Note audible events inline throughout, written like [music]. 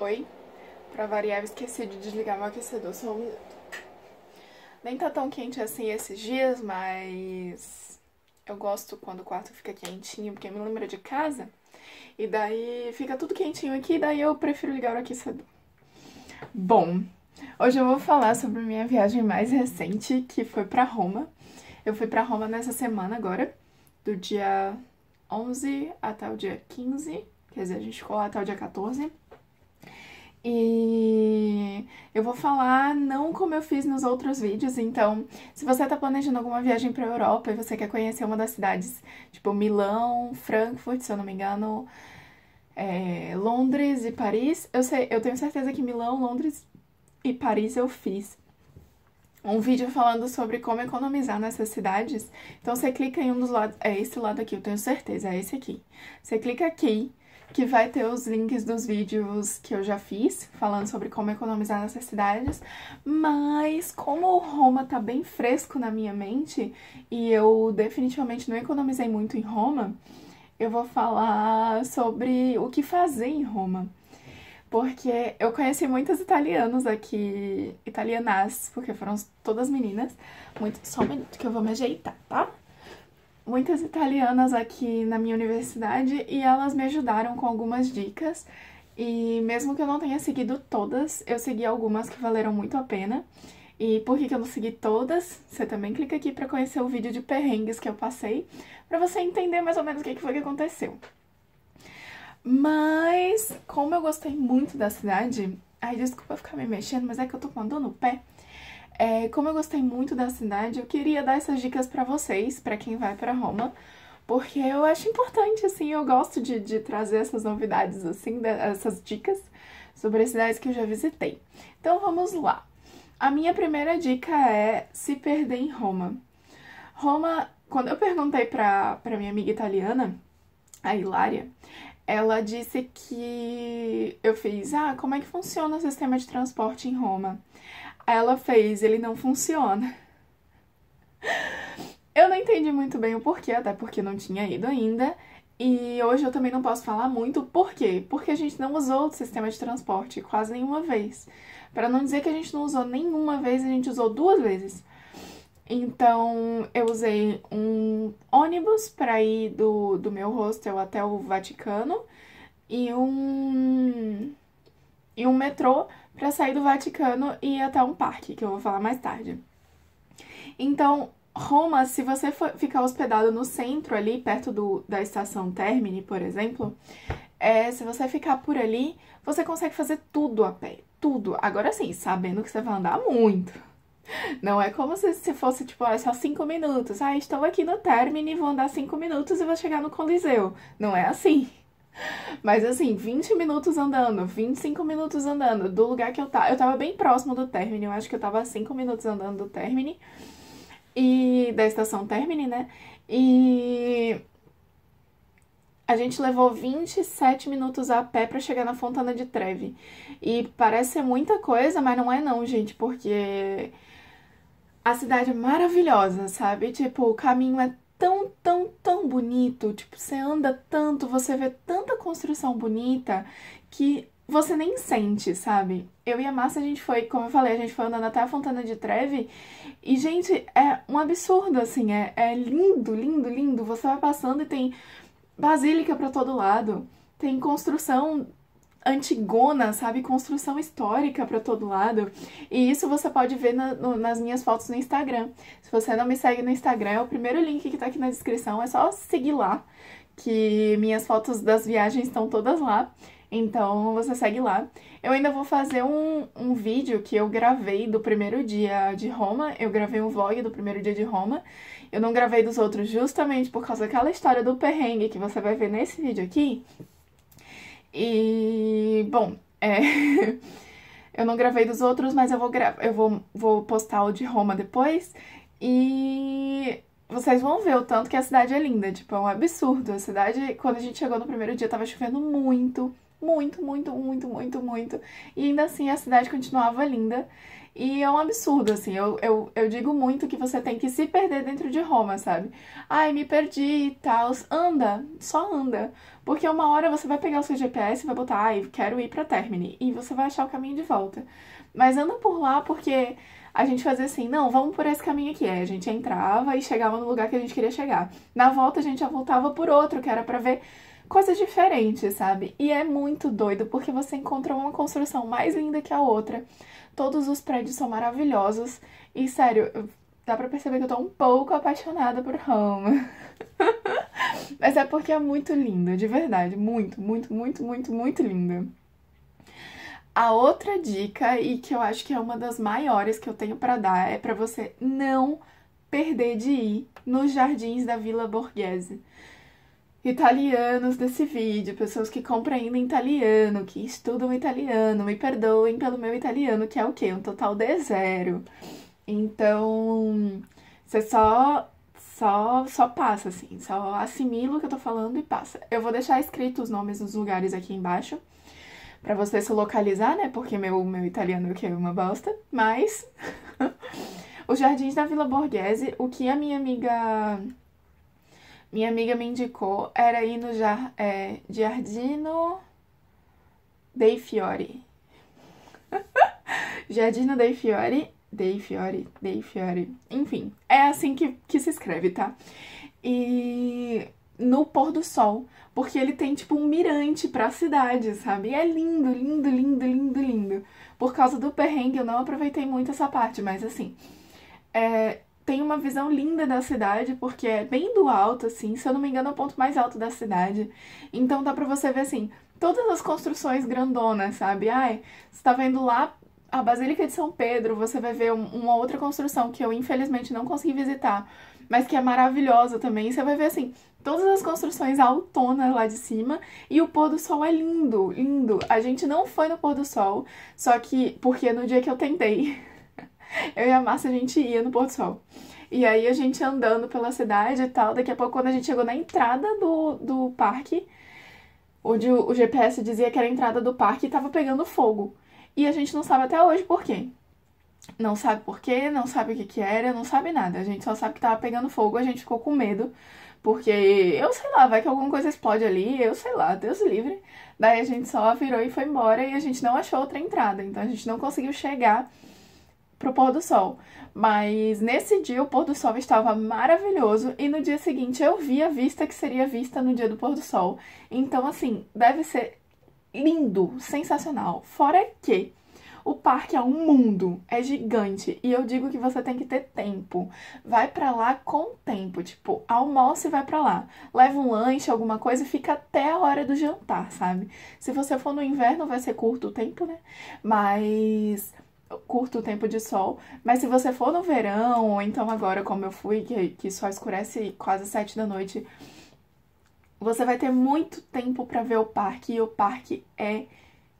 Oi? Pra variar, eu esqueci de desligar meu aquecedor, só um minuto. Nem tá tão quente assim esses dias, mas eu gosto quando o quarto fica quentinho, porque me lembra de casa. E daí fica tudo quentinho aqui, daí eu prefiro ligar o aquecedor. Bom, hoje eu vou falar sobre minha viagem mais recente, que foi para Roma. Eu fui para Roma nessa semana agora, do dia 11 até o dia 15, quer dizer, a gente ficou lá até o dia 14. E eu vou falar não como eu fiz nos outros vídeos, então, se você está planejando alguma viagem para a Europa e você quer conhecer uma das cidades, tipo Milão, Frankfurt, se eu não me engano, é, Londres e Paris, eu sei, eu tenho certeza que Milão, Londres e Paris eu fiz um vídeo falando sobre como economizar nessas cidades. Então você clica em um dos lados, é esse lado aqui, eu tenho certeza, é esse aqui. Você clica aqui que vai ter os links dos vídeos que eu já fiz, falando sobre como economizar nessas cidades, mas como o Roma tá bem fresco na minha mente e eu definitivamente não economizei muito em Roma, eu vou falar sobre o que fazer em Roma. Porque eu conheci muitos italianos aqui, italianas, porque foram todas meninas. Muito, só um minuto que eu vou me ajeitar, tá? muitas italianas aqui na minha universidade e elas me ajudaram com algumas dicas. E mesmo que eu não tenha seguido todas, eu segui algumas que valeram muito a pena. E por que, que eu não segui todas? Você também clica aqui para conhecer o vídeo de perrengues que eu passei, para você entender mais ou menos o que, que foi que aconteceu. Mas, como eu gostei muito da cidade, ai desculpa ficar me mexendo, mas é que eu tô com a dor no pé. É, como eu gostei muito da cidade, eu queria dar essas dicas para vocês, para quem vai para Roma, porque eu acho importante, assim, eu gosto de, de trazer essas novidades, assim, essas dicas sobre as cidades que eu já visitei. Então vamos lá. A minha primeira dica é se perder em Roma. Roma, quando eu perguntei para minha amiga italiana, a Hilária, ela disse que eu fiz, ah, como é que funciona o sistema de transporte em Roma? ela fez, ele não funciona. Eu não entendi muito bem o porquê, até porque não tinha ido ainda. E hoje eu também não posso falar muito, por quê? Porque a gente não usou o sistema de transporte quase nenhuma vez. Para não dizer que a gente não usou nenhuma vez, a gente usou duas vezes. Então, eu usei um ônibus para ir do, do meu hostel até o Vaticano e um, e um metrô para sair do Vaticano e ir até um parque, que eu vou falar mais tarde. Então, Roma, se você for ficar hospedado no centro ali, perto do, da estação Termini, por exemplo, é, se você ficar por ali, você consegue fazer tudo a pé, tudo. Agora sim, sabendo que você vai andar muito. Não é como se, você fosse, tipo, ah, é só cinco minutos. Ah, estou aqui no Termini, vou andar cinco minutos e vou chegar no Coliseu. Não é assim. Mas assim, 20 minutos andando, 25 minutos andando do lugar que eu tava. Eu tava bem próximo do término, eu acho que eu tava 5 minutos andando do término. E da estação término, né? E a gente levou 27 minutos a pé para chegar na Fontana de Treve. E parece ser muita coisa, mas não é não, gente, porque a cidade é maravilhosa, sabe? Tipo, o caminho é tão, tão, tão bonito. Tipo, você anda tanto, você vê tanta construção bonita que você nem sente, sabe? Eu e a Márcia, a gente foi, como eu falei, a gente foi andando até a Fontana de Trevi. E, gente, é um absurdo, assim. É, é lindo, lindo, lindo. Você vai passando e tem basílica para todo lado. Tem construção antigona, sabe? Construção histórica para todo lado. E isso você pode ver na, no, nas minhas fotos no Instagram. Se você não me segue no Instagram, é o primeiro link que tá aqui na descrição é só seguir lá, que minhas fotos das viagens estão todas lá. Então você segue lá. Eu ainda vou fazer um, um vídeo que eu gravei do primeiro dia de Roma. Eu gravei um vlog do primeiro dia de Roma. Eu não gravei dos outros justamente por causa daquela história do perrengue que você vai ver nesse vídeo aqui. E, bom, é... [laughs] eu não gravei dos outros, mas eu vou, eu vou, vou postar o de Roma depois. E vocês vão ver o tanto que a cidade é linda, tipo, é um absurdo. A cidade, quando a gente chegou no primeiro dia, tava chovendo muito, muito, muito, muito, muito, muito. E ainda assim a cidade continuava linda. E é um absurdo, assim. Eu, eu, eu digo muito que você tem que se perder dentro de Roma, sabe? Ai, me perdi e tal. Anda, só anda. Porque uma hora você vai pegar o seu GPS e vai botar, ai, quero ir pra Termini. E você vai achar o caminho de volta. Mas anda por lá porque a gente fazia assim, não, vamos por esse caminho aqui. Aí a gente entrava e chegava no lugar que a gente queria chegar. Na volta a gente já voltava por outro, que era para ver coisas diferentes, sabe? E é muito doido porque você encontra uma construção mais linda que a outra. Todos os prédios são maravilhosos e sério, dá para perceber que eu tô um pouco apaixonada por Roma. [laughs] Mas é porque é muito linda, de verdade, muito, muito, muito, muito, muito linda. A outra dica e que eu acho que é uma das maiores que eu tenho para dar é para você não perder de ir nos jardins da Vila Borghese italianos desse vídeo, pessoas que compreendem italiano, que estudam italiano, me perdoem pelo meu italiano, que é o quê? Um total de zero. Então, você só só só passa assim, só assimila o que eu tô falando e passa. Eu vou deixar escrito os nomes dos lugares aqui embaixo para você se localizar, né? Porque meu meu italiano que é uma bosta, mas [laughs] os Jardins da Vila Borghese, o que a minha amiga minha amiga me indicou era ir no Jar, é, Giardino dei Fiore. [laughs] Giardino dei Fiore, dei Fiore, dei Fiore. Enfim, é assim que, que se escreve, tá? E no pôr do sol, porque ele tem tipo um mirante para a cidade, sabe? E é lindo, lindo, lindo, lindo, lindo. Por causa do perrengue, eu não aproveitei muito essa parte, mas assim, é, tem uma visão linda da cidade, porque é bem do alto, assim. Se eu não me engano, é o ponto mais alto da cidade. Então dá pra você ver, assim, todas as construções grandonas, sabe? Ai, você tá vendo lá a Basílica de São Pedro, você vai ver uma outra construção que eu infelizmente não consegui visitar, mas que é maravilhosa também. Você vai ver assim, todas as construções autonas lá de cima e o pôr do sol é lindo, lindo. A gente não foi no pôr do sol, só que porque no dia que eu tentei, [laughs] Eu e a Márcia, a gente ia no porto sol. E aí a gente andando pela cidade e tal. Daqui a pouco, quando a gente chegou na entrada do, do parque, onde o, o GPS dizia que era a entrada do parque, estava pegando fogo. E a gente não sabe até hoje por quê. Não sabe por quê, não sabe o que, que era, não sabe nada. A gente só sabe que estava pegando fogo, a gente ficou com medo. Porque eu sei lá, vai que alguma coisa explode ali, eu sei lá, Deus livre. Daí a gente só virou e foi embora e a gente não achou outra entrada. Então a gente não conseguiu chegar pro pôr do sol. Mas nesse dia o pôr do sol estava maravilhoso e no dia seguinte eu vi a vista que seria vista no dia do pôr do sol. Então, assim, deve ser lindo, sensacional. Fora que o parque é um mundo, é gigante e eu digo que você tem que ter tempo. Vai para lá com tempo, tipo, almoça e vai para lá. Leva um lanche, alguma coisa e fica até a hora do jantar, sabe? Se você for no inverno vai ser curto o tempo, né? Mas curto tempo de sol, mas se você for no verão, ou então agora como eu fui, que, que só escurece quase sete da noite, você vai ter muito tempo para ver o parque e o parque é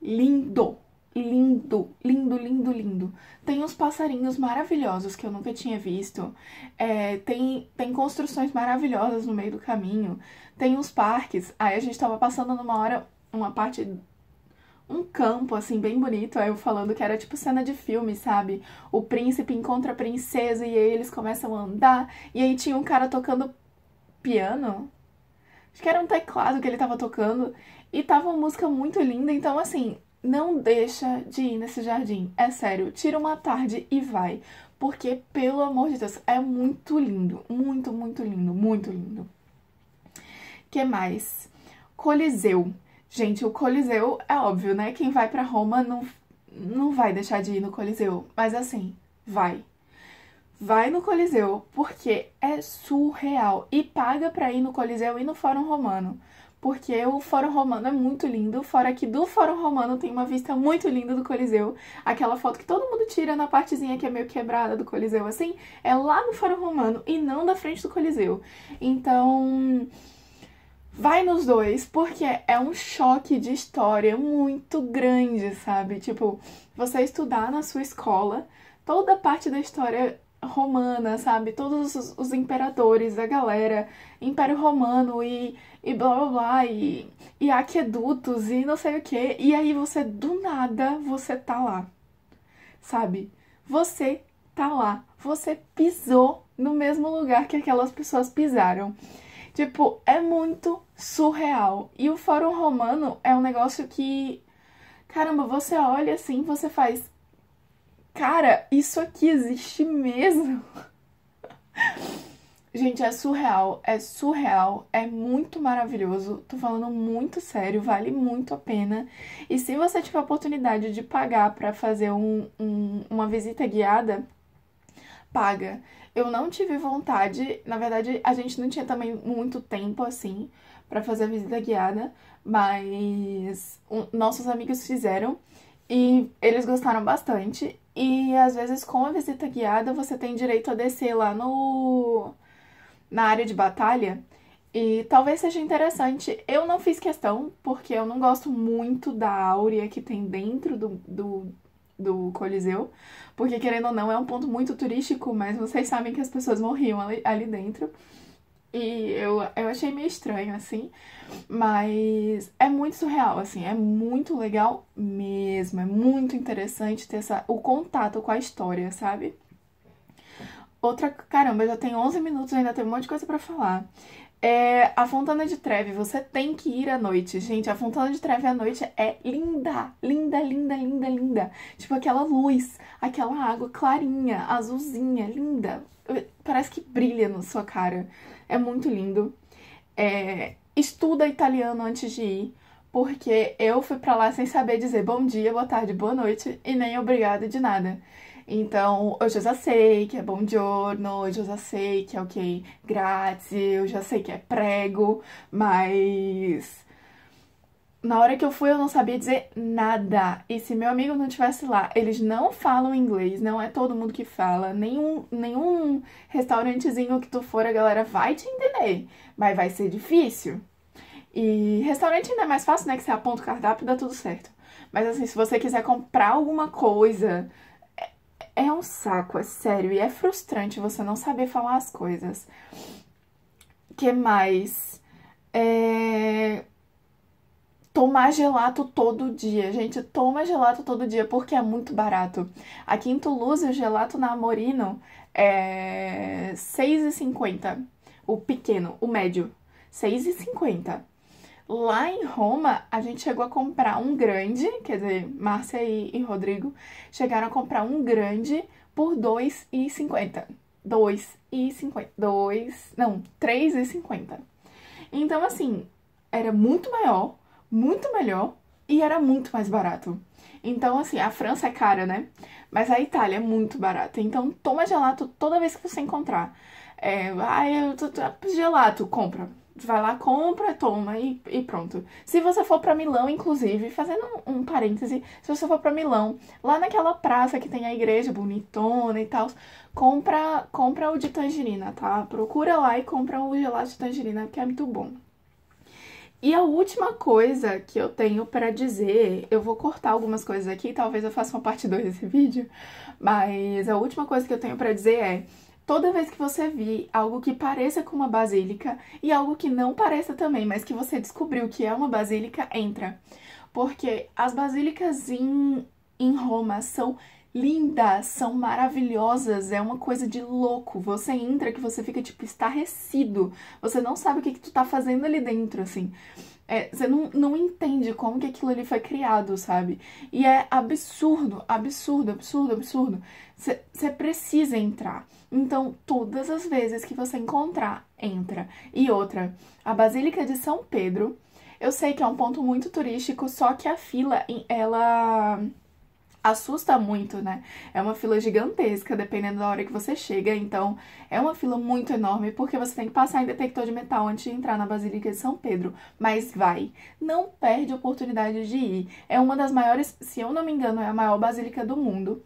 lindo, lindo, lindo, lindo, lindo. Tem uns passarinhos maravilhosos que eu nunca tinha visto. É, tem, tem construções maravilhosas no meio do caminho. Tem uns parques. Aí a gente tava passando numa hora, uma parte um campo, assim, bem bonito. Aí eu falando que era tipo cena de filme, sabe? O príncipe encontra a princesa e aí eles começam a andar. E aí tinha um cara tocando piano. Acho que era um teclado que ele tava tocando. E tava uma música muito linda. Então, assim, não deixa de ir nesse jardim. É sério, tira uma tarde e vai. Porque, pelo amor de Deus, é muito lindo. Muito, muito lindo. Muito lindo. que mais? Coliseu. Gente, o Coliseu é óbvio, né? Quem vai para Roma não, não vai deixar de ir no Coliseu. Mas assim, vai. Vai no Coliseu, porque é surreal. E paga pra ir no Coliseu e no Fórum Romano. Porque o Fórum Romano é muito lindo. Fora que do Fórum Romano tem uma vista muito linda do Coliseu. Aquela foto que todo mundo tira na partezinha que é meio quebrada do Coliseu, assim, é lá no Fórum Romano e não da frente do Coliseu. Então Vai nos dois, porque é um choque de história muito grande, sabe? Tipo, você estudar na sua escola toda parte da história romana, sabe? Todos os, os imperadores, a galera, Império Romano e, e blá blá blá, e, e aquedutos e não sei o que. E aí você, do nada, você tá lá, sabe? Você tá lá, você pisou no mesmo lugar que aquelas pessoas pisaram. Tipo, é muito surreal. E o Fórum Romano é um negócio que. Caramba, você olha assim, você faz. Cara, isso aqui existe mesmo. [laughs] Gente, é surreal, é surreal, é muito maravilhoso. Tô falando muito sério, vale muito a pena. E se você tiver a oportunidade de pagar para fazer um, um, uma visita guiada, paga. Eu não tive vontade, na verdade, a gente não tinha também muito tempo assim para fazer a visita guiada, mas um, nossos amigos fizeram e eles gostaram bastante. E às vezes com a visita guiada você tem direito a descer lá no na área de batalha e talvez seja interessante. Eu não fiz questão, porque eu não gosto muito da áurea que tem dentro do, do, do Coliseu, porque querendo ou não é um ponto muito turístico, mas vocês sabem que as pessoas morriam ali, ali dentro. E eu, eu achei meio estranho, assim, mas é muito surreal, assim, é muito legal mesmo, é muito interessante ter essa, o contato com a história, sabe? Outra, caramba, já tem 11 minutos, ainda tem um monte de coisa para falar. É, a Fontana de Trevi, você tem que ir à noite. Gente, a Fontana de Trevi à noite é linda, linda, linda, linda, linda. Tipo aquela luz, aquela água clarinha, azulzinha, linda. Parece que brilha na sua cara. É muito lindo. É, estuda italiano antes de ir, porque eu fui para lá sem saber dizer bom dia, boa tarde, boa noite e nem obrigada de nada. Então, hoje eu já sei que é bom giorno, hoje eu já sei que é ok, grátis, eu já sei que é prego, mas na hora que eu fui eu não sabia dizer nada. E se meu amigo não tivesse lá, eles não falam inglês, não é todo mundo que fala, nenhum, nenhum restaurantezinho que tu for a galera vai te entender, mas vai ser difícil. E restaurante ainda é mais fácil, né, que você aponta o cardápio e dá tudo certo. Mas assim, se você quiser comprar alguma coisa, é um saco, é sério, e é frustrante você não saber falar as coisas. Que mais? É... Tomar gelato todo dia, gente. Toma gelato todo dia porque é muito barato. Aqui em Toulouse, o gelato na Amorino é R$6,50. O pequeno, o médio, R$6,50. Lá em Roma, a gente chegou a comprar um grande, quer dizer, Márcia e, e Rodrigo chegaram a comprar um grande por 2,50. 2,50. 2, não, 3,50. Então, assim, era muito maior, muito melhor e era muito mais barato. Então, assim, a França é cara, né? Mas a Itália é muito barata. Então, toma gelato toda vez que você encontrar. É, ah, eu tô, tô, gelato, compra vai lá, compra, toma e, e pronto. Se você for para Milão, inclusive, fazendo um, um parêntese, se você for para Milão, lá naquela praça que tem a igreja bonitona e tal, compra, compra o de tangerina, tá? Procura lá e compra o gelado de tangerina, porque é muito bom. E a última coisa que eu tenho para dizer, eu vou cortar algumas coisas aqui, talvez eu faça uma parte 2 desse vídeo, mas a última coisa que eu tenho para dizer é: Toda vez que você vir algo que pareça com uma basílica e algo que não pareça também, mas que você descobriu que é uma basílica, entra. Porque as basílicas em, em Roma são lindas, são maravilhosas, é uma coisa de louco. Você entra que você fica tipo estarrecido. Você não sabe o que, que tu tá fazendo ali dentro, assim. É, você não, não entende como que aquilo ali foi criado, sabe? E é absurdo, absurdo, absurdo, absurdo. Você precisa entrar. Então, todas as vezes que você encontrar, entra. E outra, a Basílica de São Pedro, eu sei que é um ponto muito turístico, só que a fila, ela assusta muito, né? É uma fila gigantesca, dependendo da hora que você chega, então é uma fila muito enorme, porque você tem que passar em detector de metal antes de entrar na Basílica de São Pedro. Mas vai, não perde a oportunidade de ir. É uma das maiores, se eu não me engano, é a maior basílica do mundo.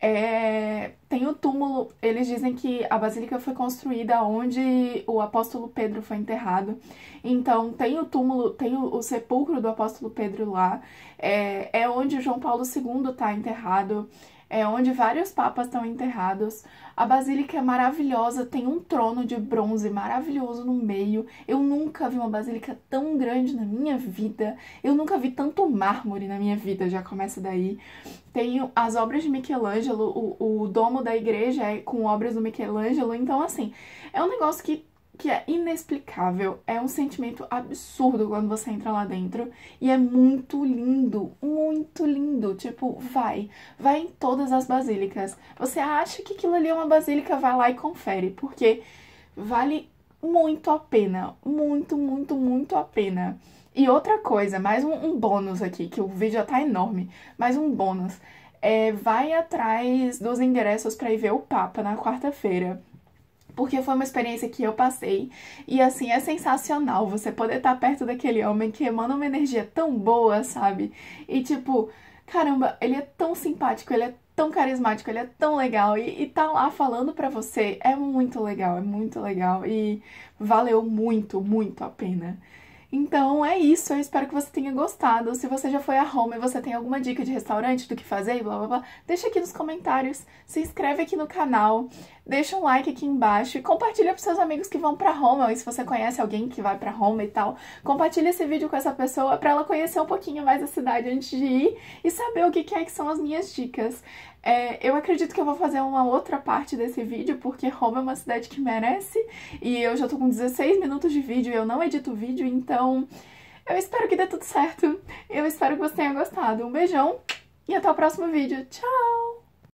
É, tem o túmulo, eles dizem que a basílica foi construída onde o apóstolo Pedro foi enterrado. Então tem o túmulo, tem o, o sepulcro do apóstolo Pedro lá, é, é onde João Paulo II está enterrado é onde vários papas estão enterrados. A basílica é maravilhosa, tem um trono de bronze maravilhoso no meio. Eu nunca vi uma basílica tão grande na minha vida. Eu nunca vi tanto mármore na minha vida, já começa daí. Tem as obras de Michelangelo, o, o domo da igreja é com obras do Michelangelo. Então, assim, é um negócio que que é inexplicável, é um sentimento absurdo quando você entra lá dentro e é muito lindo, muito lindo. Tipo, vai, vai em todas as basílicas. Você acha que aquilo ali é uma basílica, vai lá e confere, porque vale muito a pena, muito, muito, muito a pena. E outra coisa, mais um, um bônus aqui, que o vídeo já tá enorme, mais um bônus. É, vai atrás dos ingressos para ir ver o Papa na quarta-feira porque foi uma experiência que eu passei. E assim, é sensacional você poder estar tá perto daquele homem que emana uma energia tão boa, sabe? E tipo, caramba, ele é tão simpático, ele é tão carismático, ele é tão legal e, e tá lá falando pra você é muito legal, é muito legal e valeu muito, muito a pena. Então é isso, eu espero que você tenha gostado. Se você já foi a Roma e você tem alguma dica de restaurante, do que fazer e blá blá blá, deixa aqui nos comentários, se inscreve aqui no canal, deixa um like aqui embaixo e compartilha pros seus amigos que vão para Roma, ou se você conhece alguém que vai para Roma e tal, compartilha esse vídeo com essa pessoa para ela conhecer um pouquinho mais a cidade antes de ir e saber o que é que são as minhas dicas. É, eu acredito que eu vou fazer uma outra parte desse vídeo, porque Roma é uma cidade que merece, e eu já tô com 16 minutos de vídeo, e eu não edito vídeo, então eu espero que dê tudo certo. Eu espero que você tenha gostado. Um beijão e até o próximo vídeo. Tchau!